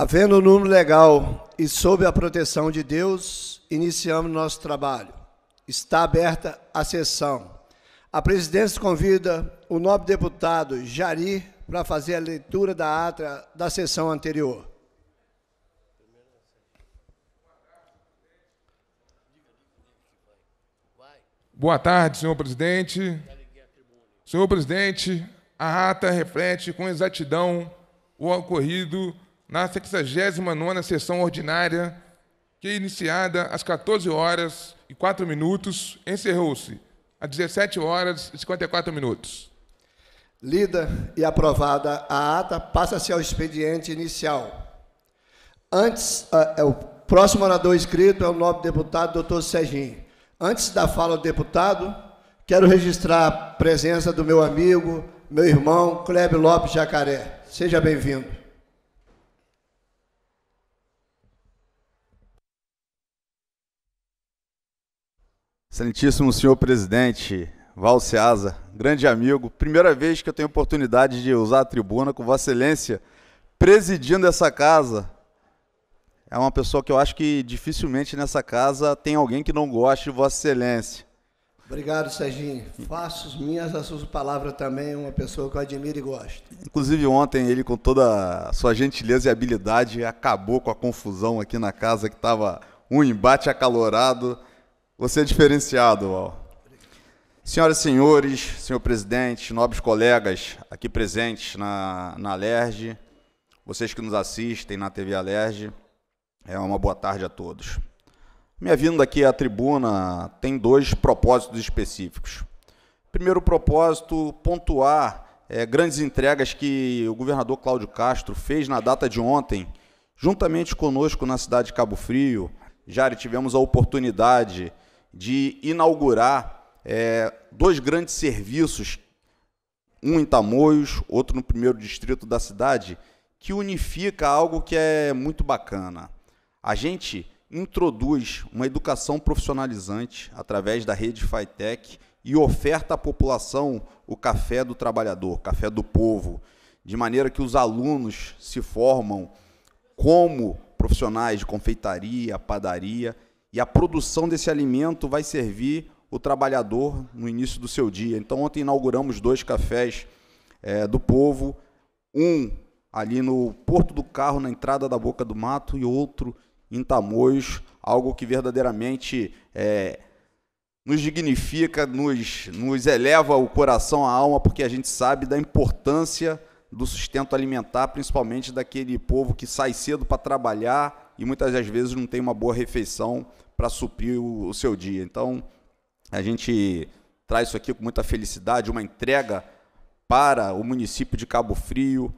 Havendo um número legal e sob a proteção de Deus, iniciamos nosso trabalho. Está aberta a sessão. A presidência convida o nobre deputado Jari para fazer a leitura da ata da sessão anterior. Boa tarde, senhor presidente. Senhor presidente, a ata reflete com exatidão o ocorrido na 69 sessão ordinária, que iniciada às 14 horas e 4 minutos, encerrou-se às 17 horas e 54 minutos. Lida e aprovada a ata, passa-se ao expediente inicial. Antes, ah, é o próximo orador inscrito é o nobre deputado doutor Serginho. Antes da fala do deputado, quero registrar a presença do meu amigo, meu irmão Cleber Lopes Jacaré. Seja bem-vindo. Excelentíssimo senhor presidente Valceasa, grande amigo, primeira vez que eu tenho oportunidade de usar a tribuna com Vossa Excelência presidindo essa casa. É uma pessoa que eu acho que dificilmente nessa casa tem alguém que não goste de Vossa Excelência. Obrigado, Serginho. Faço minhas as suas palavras também, uma pessoa que eu admiro e gosto. Inclusive, ontem ele, com toda a sua gentileza e habilidade, acabou com a confusão aqui na casa, que estava um embate acalorado. Você é diferenciado, Val. Senhoras e senhores, senhor presidente, nobres colegas aqui presentes na, na Alerj, vocês que nos assistem na TV Alerj, é uma boa tarde a todos. Minha vinda aqui à tribuna tem dois propósitos específicos. Primeiro propósito, pontuar é, grandes entregas que o governador Cláudio Castro fez na data de ontem, juntamente conosco na cidade de Cabo Frio. Já tivemos a oportunidade de de inaugurar é, dois grandes serviços, um em Tamoios, outro no primeiro distrito da cidade, que unifica algo que é muito bacana. A gente introduz uma educação profissionalizante através da rede Fitec e oferta à população o café do trabalhador, café do povo, de maneira que os alunos se formam como profissionais de confeitaria, padaria e a produção desse alimento vai servir o trabalhador no início do seu dia. Então, ontem inauguramos dois cafés é, do povo, um ali no Porto do Carro, na entrada da Boca do Mato, e outro em Tamoios, algo que verdadeiramente é, nos dignifica, nos, nos eleva o coração, a alma, porque a gente sabe da importância do sustento alimentar, principalmente daquele povo que sai cedo para trabalhar e muitas das vezes não tem uma boa refeição para suprir o, o, seu dia. Então, a gente traz isso aqui com muita felicidade, uma entrega para o município de Cabo Frio.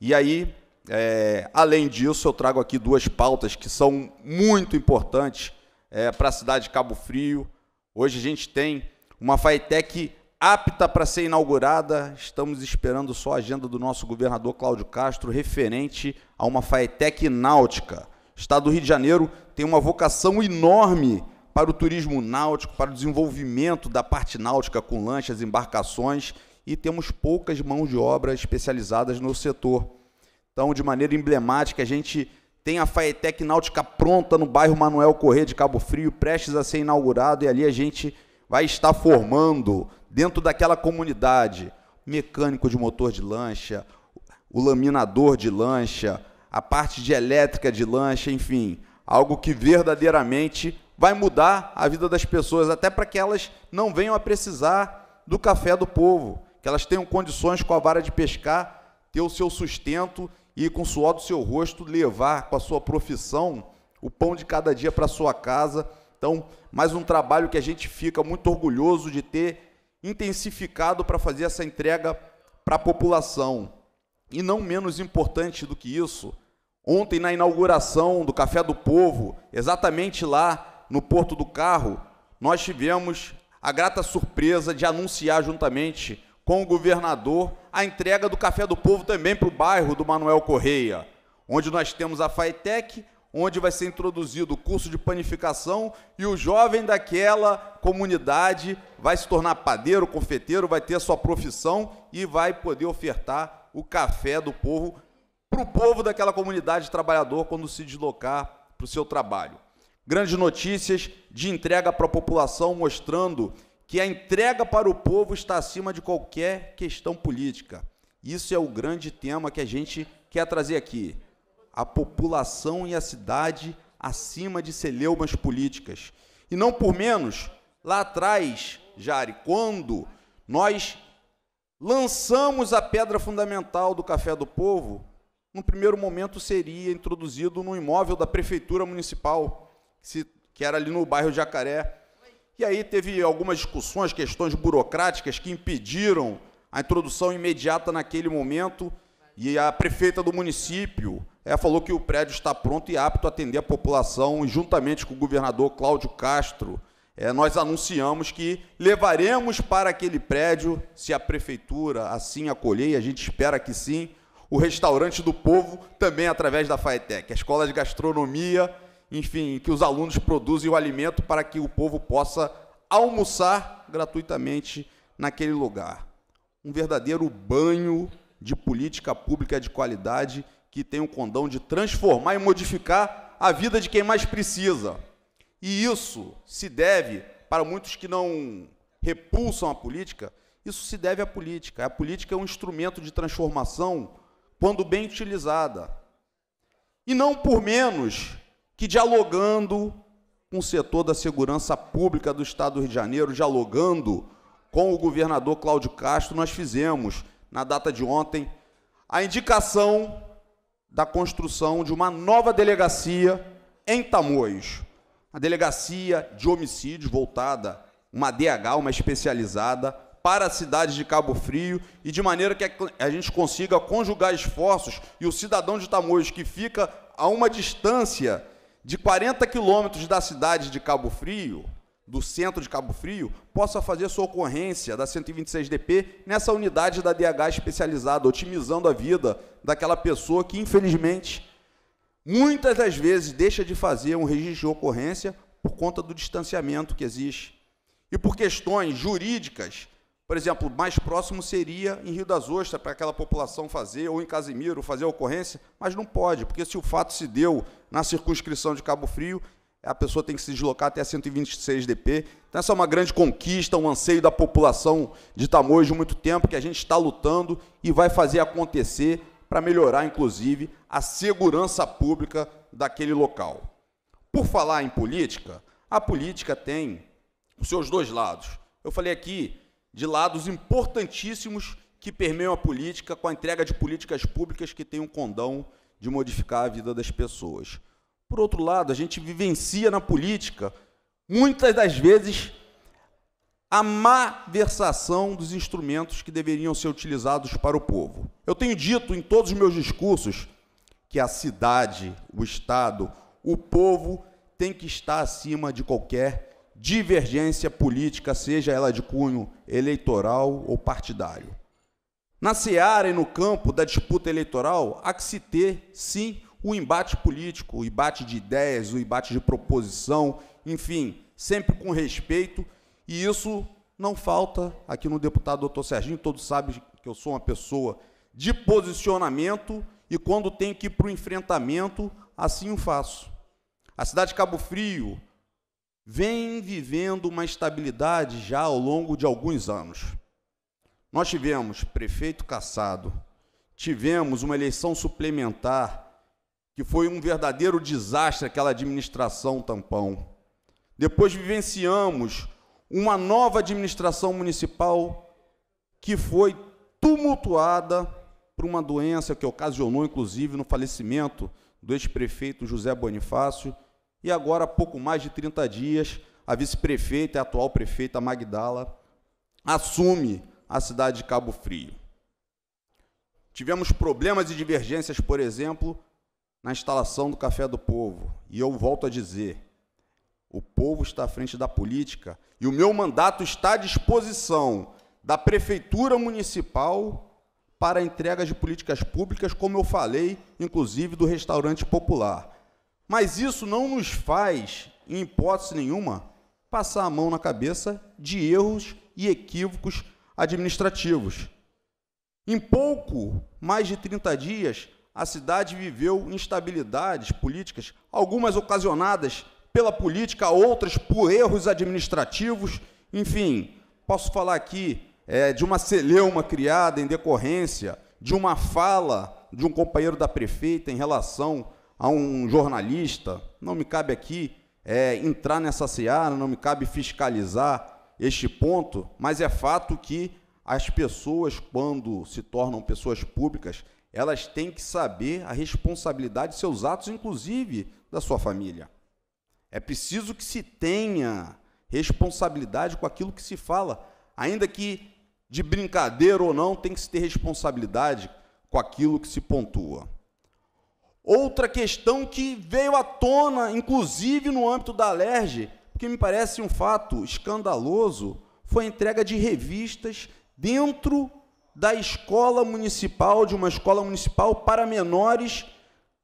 E aí, é, além disso, eu trago aqui duas pautas que são muito importantes é, para a cidade de Cabo Frio. Hoje a gente tem uma FAETEC apta para ser inaugurada. Estamos esperando só a agenda do nosso governador Cláudio Castro referente a uma Faetec náutica. O estado do Rio de Janeiro tem uma vocação enorme para o turismo náutico, para o desenvolvimento da parte náutica com lanchas, embarcações e temos poucas mãos de obra especializadas no setor. Então, de maneira emblemática, a gente tem a Faetec Náutica pronta no bairro Manuel Corrêa de Cabo Frio, prestes a ser inaugurado e ali a gente vai estar formando dentro daquela comunidade, mecânico de motor de lancha, o laminador de lancha, a parte de elétrica de lancha, enfim, algo que verdadeiramente vai mudar a vida das pessoas, até para que elas não venham a precisar do café do povo, que elas tenham condições com a vara de pescar, ter o seu sustento e com o suor do seu rosto levar com a sua profissão o pão de cada dia para sua casa. Então, mais um trabalho que a gente fica muito orgulhoso de ter intensificado para fazer essa entrega para a população. E não menos importante do que isso, ontem na inauguração do Café do Povo, exatamente lá no Porto do Carro, nós tivemos a grata surpresa de anunciar juntamente com o governador a entrega do Café do Povo também para o bairro do Manuel Correia, onde nós temos a FAETEC onde vai ser introduzido o curso de panificação e o jovem daquela comunidade vai se tornar padeiro, confeiteiro, vai ter a sua profissão e vai poder ofertar o café do povo para o povo daquela comunidade trabalhador quando se deslocar para o seu trabalho. Grandes notícias de entrega para a população, mostrando que a entrega para o povo está acima de qualquer questão política. Isso é o grande tema que a gente quer trazer aqui a população e a cidade acima de celeumas políticas. E não por menos, lá atrás, Jari, quando nós lançamos a pedra fundamental do Café do Povo, no primeiro momento seria introduzido no imóvel da Prefeitura Municipal, que era ali no bairro Jacaré. E aí teve algumas discussões, questões burocráticas que impediram a introdução imediata naquele momento, e a prefeita do município ela falou que o prédio está pronto e apto a atender a população, e juntamente com o governador Cláudio Castro, é, nós anunciamos que levaremos para aquele prédio, se a prefeitura assim acolher, e a gente espera que sim, o restaurante do povo, também através da FAETEC, a escola de gastronomia, enfim, que os alunos produzem o alimento para que o povo possa almoçar gratuitamente naquele lugar. Um verdadeiro banho de política pública de qualidade que tem o condão de transformar e modificar a vida de quem mais precisa. E isso se deve, para muitos que não repulsam a política, isso se deve à política. A política é um instrumento de transformação quando bem utilizada. E não por menos que dialogando com o setor da segurança pública do Estado do Rio de Janeiro, dialogando com o governador Cláudio Castro, nós fizemos na data de ontem, a indicação da construção de uma nova delegacia em Tamoios. A delegacia de homicídios voltada, uma DH, uma especializada, para a cidade de Cabo Frio e de maneira que a gente consiga conjugar esforços e o cidadão de Tamoios, que fica a uma distância de 40 quilômetros da cidade de Cabo Frio, do centro de Cabo Frio possa fazer sua ocorrência da 126DP nessa unidade da DH especializada, otimizando a vida daquela pessoa que, infelizmente, muitas das vezes deixa de fazer um registro de ocorrência por conta do distanciamento que existe. E por questões jurídicas, por exemplo, mais próximo seria em Rio das Ostras para aquela população fazer, ou em Casimiro fazer a ocorrência, mas não pode, porque se o fato se deu na circunscrição de Cabo Frio, a pessoa tem que se deslocar até 126 DP. Então, essa é uma grande conquista, um anseio da população de Tamoios de muito tempo, que a gente está lutando e vai fazer acontecer para melhorar, inclusive, a segurança pública daquele local. Por falar em política, a política tem os seus dois lados. Eu falei aqui de lados importantíssimos que permeiam a política com a entrega de políticas públicas que têm um condão de modificar a vida das pessoas. Por outro lado, a gente vivencia na política, muitas das vezes, a má versação dos instrumentos que deveriam ser utilizados para o povo. Eu tenho dito em todos os meus discursos que a cidade, o Estado, o povo tem que estar acima de qualquer divergência política, seja ela de cunho eleitoral ou partidário. Na seara e no campo da disputa eleitoral, há que se ter, sim, o embate político, o embate de ideias, o embate de proposição, enfim, sempre com respeito, e isso não falta aqui no deputado doutor Serginho, todos sabem que eu sou uma pessoa de posicionamento e quando tem que ir para o enfrentamento, assim o faço. A cidade de Cabo Frio vem vivendo uma estabilidade já ao longo de alguns anos. Nós tivemos prefeito Caçado, tivemos uma eleição suplementar que foi um verdadeiro desastre aquela administração tampão. Depois vivenciamos uma nova administração municipal que foi tumultuada por uma doença que ocasionou, inclusive, no falecimento do ex-prefeito José Bonifácio, e agora, há pouco mais de 30 dias, a vice-prefeita, a atual prefeita Magdala, assume a cidade de Cabo Frio. Tivemos problemas e divergências, por exemplo, na instalação do Café do Povo. E eu volto a dizer: o povo está à frente da política e o meu mandato está à disposição da Prefeitura Municipal para entrega de políticas públicas, como eu falei, inclusive do restaurante popular. Mas isso não nos faz, em hipótese nenhuma, passar a mão na cabeça de erros e equívocos administrativos. Em pouco mais de 30 dias, a cidade viveu instabilidades políticas, algumas ocasionadas pela política, outras por erros administrativos. Enfim, posso falar aqui é, de uma celeuma criada em decorrência de uma fala de um companheiro da prefeita em relação a um jornalista. Não me cabe aqui é, entrar nessa seara, não me cabe fiscalizar este ponto, mas é fato que as pessoas, quando se tornam pessoas públicas, elas têm que saber a responsabilidade de seus atos, inclusive da sua família. É preciso que se tenha responsabilidade com aquilo que se fala, ainda que de brincadeira ou não, tem que se ter responsabilidade com aquilo que se pontua. Outra questão que veio à tona, inclusive no âmbito da ALERJ, que me parece um fato escandaloso, foi a entrega de revistas dentro da escola municipal, de uma escola municipal para menores,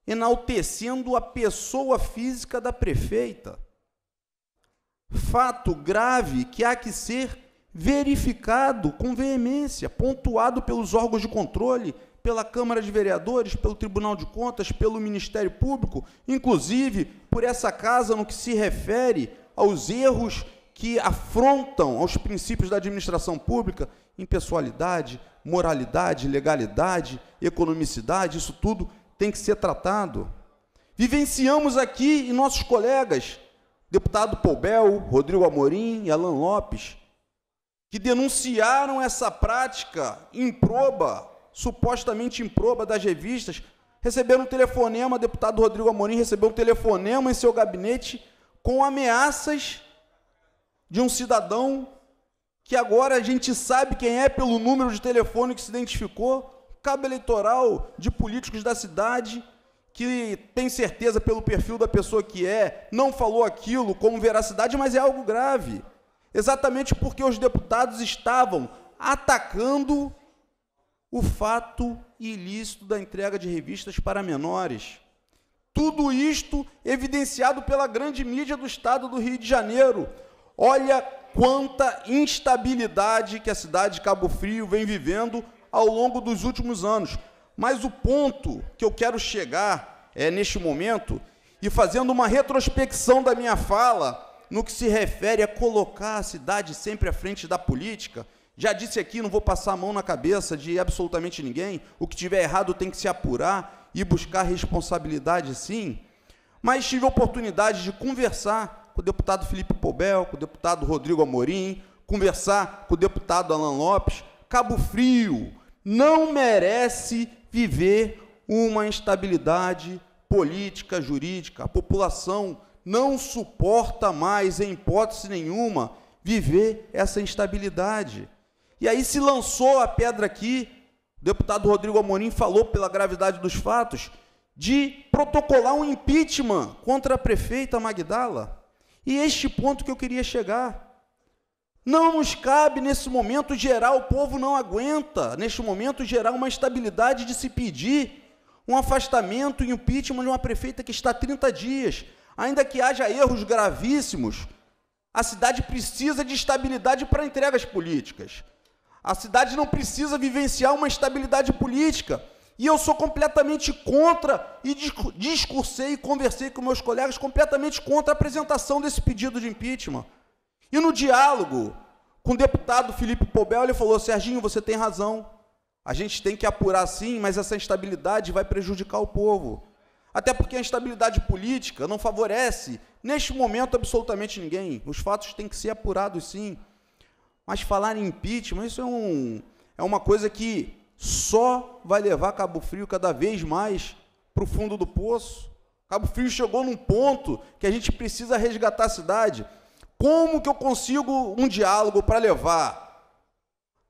enaltecendo a pessoa física da prefeita. Fato grave que há que ser verificado com veemência, pontuado pelos órgãos de controle, pela Câmara de Vereadores, pelo Tribunal de Contas, pelo Ministério Público, inclusive por essa casa no que se refere aos erros que afrontam aos princípios da administração pública, impessoalidade, moralidade, legalidade, economicidade, isso tudo tem que ser tratado. Vivenciamos aqui e nossos colegas, deputado Poubel, Rodrigo Amorim e Alan Lopes, que denunciaram essa prática improba, supostamente improba das revistas, receberam um telefonema, deputado Rodrigo Amorim recebeu um telefonema em seu gabinete com ameaças de um cidadão que agora a gente sabe quem é pelo número de telefone que se identificou, cabo eleitoral de políticos da cidade que tem certeza pelo perfil da pessoa que é, não falou aquilo como veracidade, mas é algo grave. Exatamente porque os deputados estavam atacando o fato ilícito da entrega de revistas para menores. Tudo isto evidenciado pela grande mídia do estado do Rio de Janeiro. Olha quanta instabilidade que a cidade de Cabo Frio vem vivendo ao longo dos últimos anos. Mas o ponto que eu quero chegar é neste momento e fazendo uma retrospecção da minha fala no que se refere a colocar a cidade sempre à frente da política, já disse aqui, não vou passar a mão na cabeça de absolutamente ninguém. O que tiver errado tem que se apurar e buscar responsabilidade, sim. Mas tive a oportunidade de conversar com o deputado Felipe Pobel, com o deputado Rodrigo Amorim, conversar com o deputado Alan Lopes. Cabo Frio não merece viver uma instabilidade política, jurídica. A população não suporta mais, em hipótese nenhuma, viver essa instabilidade. E aí se lançou a pedra aqui, o deputado Rodrigo Amorim falou pela gravidade dos fatos, de protocolar um impeachment contra a prefeita Magdala. E este ponto que eu queria chegar. Não nos cabe nesse momento gerar, o povo não aguenta, neste momento gerar uma estabilidade de se pedir um afastamento e impeachment de uma prefeita que está há 30 dias. Ainda que haja erros gravíssimos, a cidade precisa de estabilidade para entregas políticas. A cidade não precisa vivenciar uma estabilidade política e eu sou completamente contra, e discursei e conversei com meus colegas completamente contra a apresentação desse pedido de impeachment. E no diálogo com o deputado Felipe Pobel, ele falou: Serginho, você tem razão. A gente tem que apurar sim, mas essa instabilidade vai prejudicar o povo. Até porque a instabilidade política não favorece, neste momento, absolutamente ninguém. Os fatos têm que ser apurados sim. Mas falar em impeachment, isso é, um, é uma coisa que só vai levar Cabo Frio cada vez mais para o fundo do poço. Cabo Frio chegou num ponto que a gente precisa resgatar a cidade. Como que eu consigo um diálogo para levar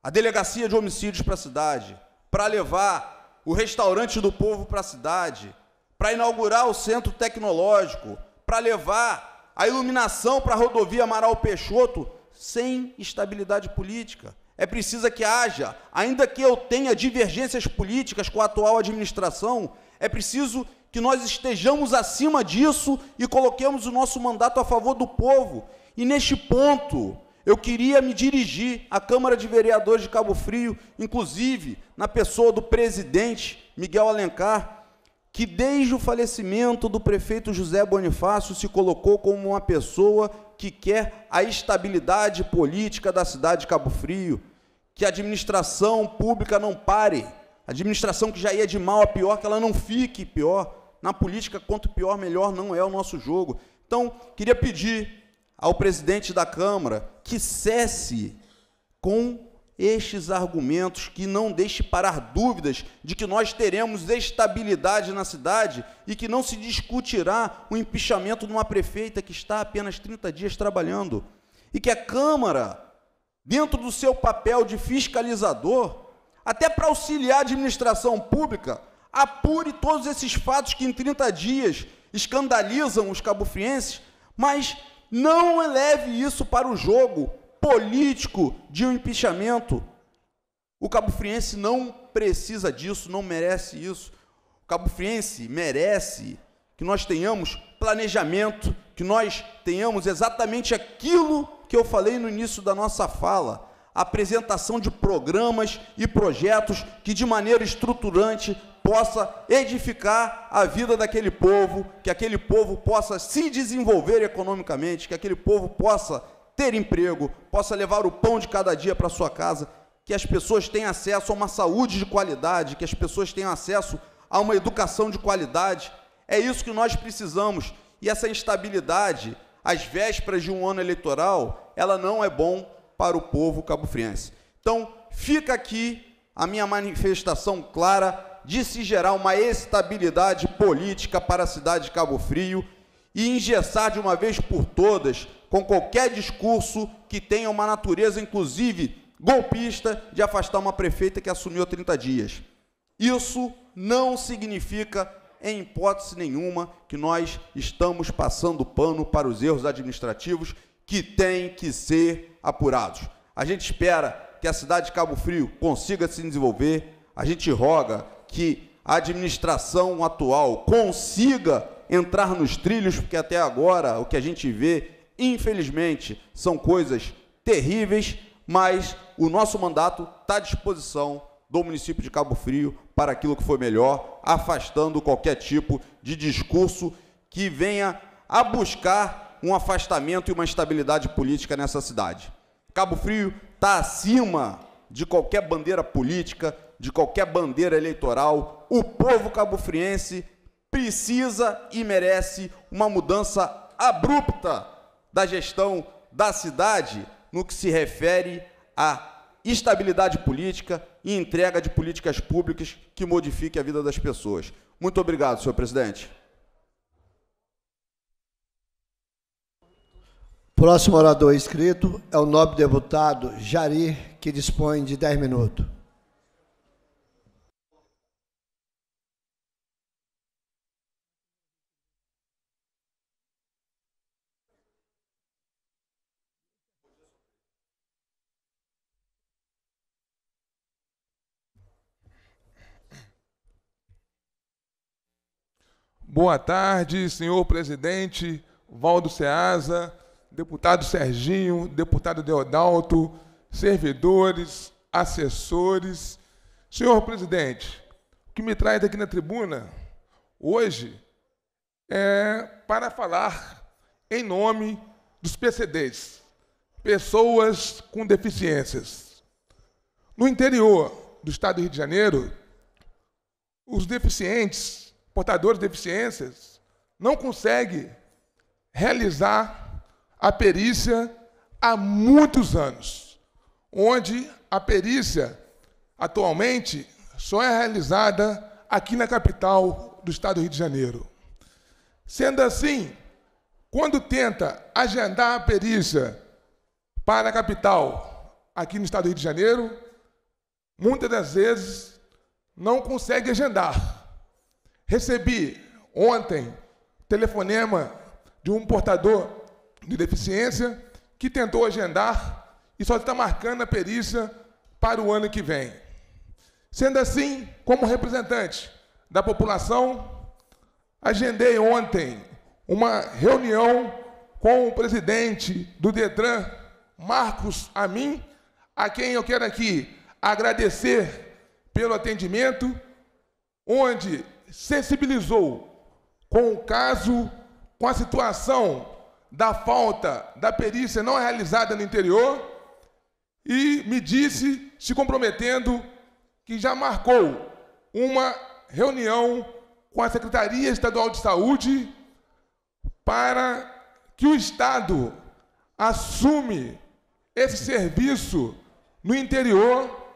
a delegacia de homicídios para a cidade, para levar o restaurante do povo para a cidade, para inaugurar o centro tecnológico, para levar a iluminação para a rodovia Amaral Peixoto sem estabilidade política? É preciso que haja, ainda que eu tenha divergências políticas com a atual administração, é preciso que nós estejamos acima disso e coloquemos o nosso mandato a favor do povo. E neste ponto, eu queria me dirigir à Câmara de Vereadores de Cabo Frio, inclusive na pessoa do presidente Miguel Alencar, que desde o falecimento do prefeito José Bonifácio se colocou como uma pessoa que quer a estabilidade política da cidade de Cabo Frio, que a administração pública não pare, a administração que já ia de mal a pior, que ela não fique pior. Na política, quanto pior, melhor não é o nosso jogo. Então, queria pedir ao presidente da Câmara que cesse com estes argumentos, que não deixe parar dúvidas de que nós teremos estabilidade na cidade e que não se discutirá o empichamento de uma prefeita que está apenas 30 dias trabalhando. E que a Câmara dentro do seu papel de fiscalizador, até para auxiliar a administração pública, apure todos esses fatos que em 30 dias escandalizam os cabofrienses, mas não eleve isso para o jogo político de um impeachment. O cabofriense não precisa disso, não merece isso. O cabofriense merece que nós tenhamos planejamento, que nós tenhamos exatamente aquilo que eu falei no início da nossa fala, apresentação de programas e projetos que de maneira estruturante possa edificar a vida daquele povo, que aquele povo possa se desenvolver economicamente, que aquele povo possa ter emprego, possa levar o pão de cada dia para sua casa, que as pessoas tenham acesso a uma saúde de qualidade, que as pessoas tenham acesso a uma educação de qualidade, é isso que nós precisamos. E essa instabilidade, às vésperas de um ano eleitoral, ela não é bom para o povo cabo-friense. Então, fica aqui a minha manifestação clara de se gerar uma estabilidade política para a cidade de Cabo Frio e engessar de uma vez por todas com qualquer discurso que tenha uma natureza, inclusive golpista, de afastar uma prefeita que assumiu há 30 dias. Isso não significa em hipótese nenhuma, que nós estamos passando pano para os erros administrativos que têm que ser apurados. A gente espera que a cidade de Cabo Frio consiga se desenvolver, a gente roga que a administração atual consiga entrar nos trilhos, porque até agora o que a gente vê, infelizmente, são coisas terríveis, mas o nosso mandato está à disposição do município de Cabo Frio para aquilo que foi melhor, afastando qualquer tipo de discurso que venha a buscar um afastamento e uma estabilidade política nessa cidade. Cabo Frio está acima de qualquer bandeira política, de qualquer bandeira eleitoral. O povo cabo-friense precisa e merece uma mudança abrupta da gestão da cidade no que se refere a estabilidade política e entrega de políticas públicas que modifiquem a vida das pessoas. Muito obrigado, senhor presidente. Próximo orador inscrito é o nobre deputado Jari, que dispõe de 10 minutos. Boa tarde, senhor presidente Valdo Ceasa, deputado Serginho, deputado Deodalto, servidores, assessores. Senhor presidente, o que me traz aqui na tribuna hoje é para falar em nome dos PCDs, pessoas com deficiências. No interior do estado do Rio de Janeiro, os deficientes portadores de deficiências, não consegue realizar a perícia há muitos anos, onde a perícia atualmente só é realizada aqui na capital do estado do Rio de Janeiro. Sendo assim, quando tenta agendar a perícia para a capital, aqui no estado do Rio de Janeiro, muitas das vezes não consegue agendar Recebi ontem telefonema de um portador de deficiência que tentou agendar e só está marcando a perícia para o ano que vem. Sendo assim, como representante da população, agendei ontem uma reunião com o presidente do Detran, Marcos Amin, a quem eu quero aqui agradecer pelo atendimento, onde sensibilizou com o caso, com a situação da falta da perícia não realizada no interior e me disse, se comprometendo, que já marcou uma reunião com a Secretaria Estadual de Saúde para que o Estado assume esse serviço no interior,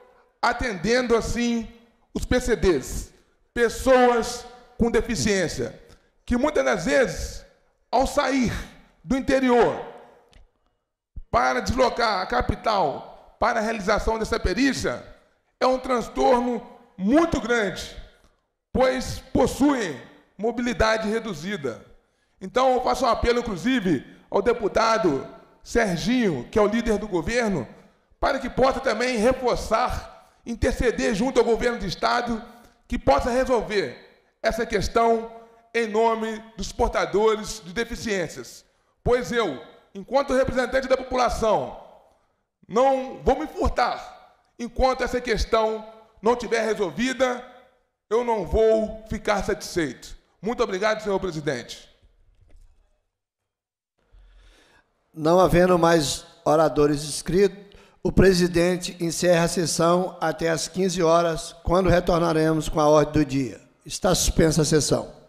atendendo assim os PCDs pessoas com deficiência, que muitas das vezes, ao sair do interior para deslocar a capital para a realização dessa perícia, é um transtorno muito grande, pois possuem mobilidade reduzida. Então, eu faço um apelo, inclusive, ao deputado Serginho, que é o líder do governo, para que possa também reforçar, interceder junto ao governo do Estado que possa resolver essa questão em nome dos portadores de deficiências. Pois eu, enquanto representante da população, não vou me furtar enquanto essa questão não tiver resolvida, eu não vou ficar satisfeito. Muito obrigado, senhor presidente. Não havendo mais oradores inscritos, o presidente encerra a sessão até às 15 horas, quando retornaremos com a ordem do dia. Está suspensa a sessão.